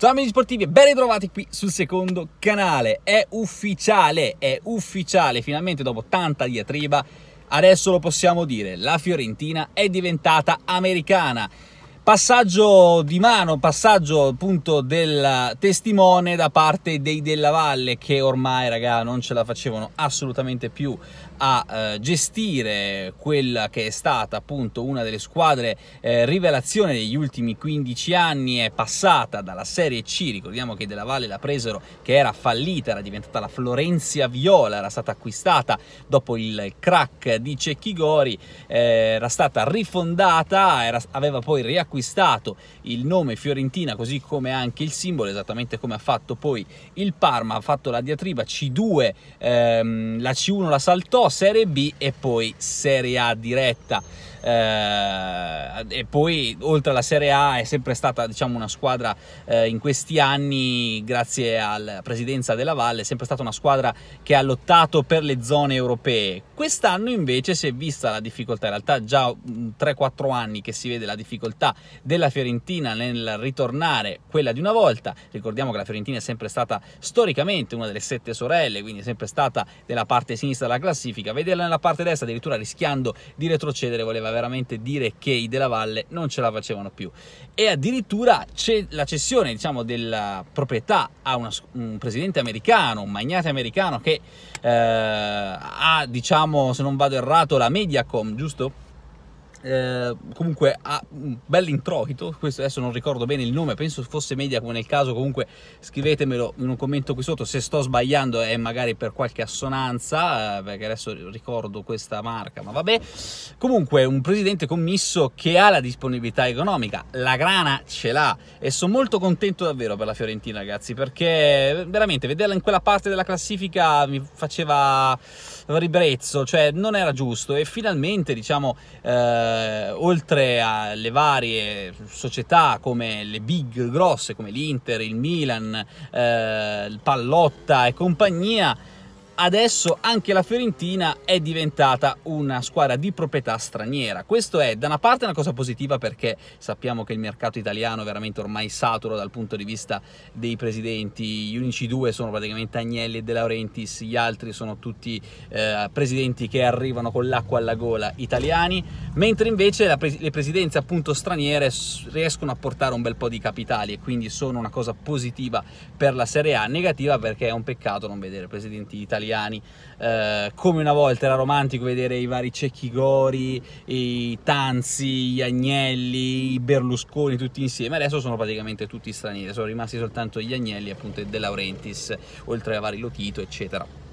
Ciao amici sportivi ben ritrovati qui sul secondo canale. È ufficiale, è ufficiale, finalmente dopo tanta diatriba, adesso lo possiamo dire, la Fiorentina è diventata americana passaggio di mano, passaggio appunto del testimone da parte dei Della Valle che ormai raga non ce la facevano assolutamente più a eh, gestire quella che è stata appunto una delle squadre eh, rivelazione degli ultimi 15 anni è passata dalla Serie C, ricordiamo che Della Valle la presero che era fallita, era diventata la Florenzia Viola, era stata acquistata dopo il crack di Cecchigori, eh, era stata rifondata, era, aveva poi riacquistato acquistato il nome Fiorentina così come anche il simbolo, esattamente come ha fatto poi il Parma, ha fatto la diatriba C2, ehm, la C1 la saltò, Serie B e poi Serie A diretta. Eh, e poi oltre alla Serie A è sempre stata diciamo, una squadra eh, in questi anni grazie alla presidenza della Valle è sempre stata una squadra che ha lottato per le zone europee quest'anno invece si è vista la difficoltà in realtà già 3-4 mm, anni che si vede la difficoltà della Fiorentina nel ritornare quella di una volta. Ricordiamo che la Fiorentina è sempre stata storicamente una delle sette sorelle, quindi è sempre stata della parte sinistra della classifica. Vederla nella parte destra, addirittura rischiando di retrocedere, voleva veramente dire che i della Valle non ce la facevano più. E addirittura la cessione diciamo, della proprietà a una, un presidente americano, un magnate americano che eh, ha, diciamo, se non vado errato, la Mediacom, giusto? Eh, comunque ha un bel introito questo adesso non ricordo bene il nome penso fosse media come nel caso comunque scrivetemelo in un commento qui sotto se sto sbagliando è magari per qualche assonanza eh, perché adesso ricordo questa marca ma vabbè comunque un presidente commisso che ha la disponibilità economica la grana ce l'ha e sono molto contento davvero per la Fiorentina ragazzi perché eh, veramente vederla in quella parte della classifica mi faceva eh, ribrezzo cioè non era giusto e finalmente diciamo eh, eh, oltre alle varie società come le big grosse come l'Inter, il Milan, eh, il Pallotta e compagnia, adesso anche la Fiorentina è diventata una squadra di proprietà straniera. Questo è da una parte una cosa positiva perché sappiamo che il mercato italiano è veramente ormai saturo dal punto di vista dei presidenti, gli unici due sono praticamente Agnelli e De Laurentiis, gli altri sono tutti eh, presidenti che arrivano con l'acqua alla gola italiani, mentre invece pres le presidenze appunto straniere riescono a portare un bel po' di capitali e quindi sono una cosa positiva per la Serie A, negativa perché è un peccato non vedere presidenti italiani italiani. Eh, come una volta era romantico vedere i vari Cecchi Gori, i Tanzi, gli Agnelli, i Berlusconi tutti insieme, adesso sono praticamente tutti stranieri, sono rimasti soltanto gli Agnelli appunto e De Laurentiis, oltre a vari Lotito eccetera.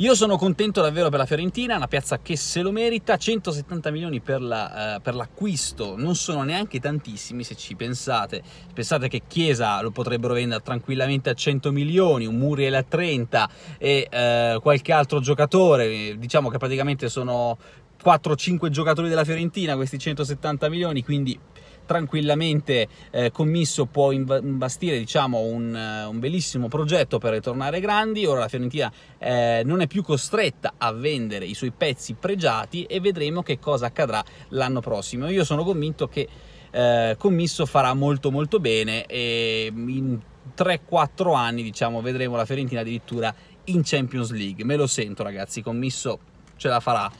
Io sono contento davvero per la Fiorentina, una piazza che se lo merita, 170 milioni per, la, eh, per l'acquisto, non sono neanche tantissimi se ci pensate, pensate che Chiesa lo potrebbero vendere tranquillamente a 100 milioni, un Muriel a 30 e eh, qualche altro giocatore, diciamo che praticamente sono 4-5 giocatori della Fiorentina, questi 170 milioni, quindi tranquillamente eh, Commisso può imbastire diciamo, un, eh, un, bellissimo progetto per ritornare grandi, ora la Fiorentina eh, non è più costretta a vendere i suoi pezzi pregiati e vedremo che cosa accadrà l'anno prossimo. Io sono convinto che eh, Commisso farà molto molto bene e in 3-4 anni diciamo, vedremo la Fiorentina addirittura in Champions League, me lo sento ragazzi, Commisso ce la farà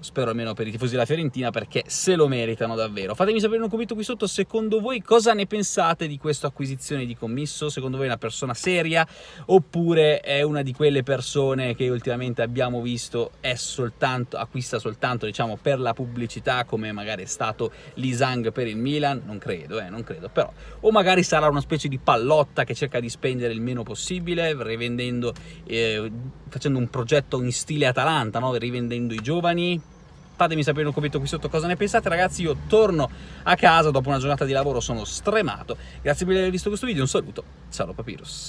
spero almeno per i tifosi della Fiorentina, perché se lo meritano davvero. Fatemi sapere in un commento qui sotto, secondo voi cosa ne pensate di questa acquisizione di commisso? Secondo voi è una persona seria oppure è una di quelle persone che ultimamente abbiamo visto soltanto, acquista soltanto diciamo, per la pubblicità, come magari è stato Lisang per il Milan? Non credo, eh, non credo, però. O magari sarà una specie di pallotta che cerca di spendere il meno possibile, rivendendo, eh, facendo un progetto in stile Atalanta, no? rivendendo i giovani fatemi sapere in un commento qui sotto cosa ne pensate ragazzi io torno a casa dopo una giornata di lavoro sono stremato grazie per aver visto questo video un saluto ciao Papyrus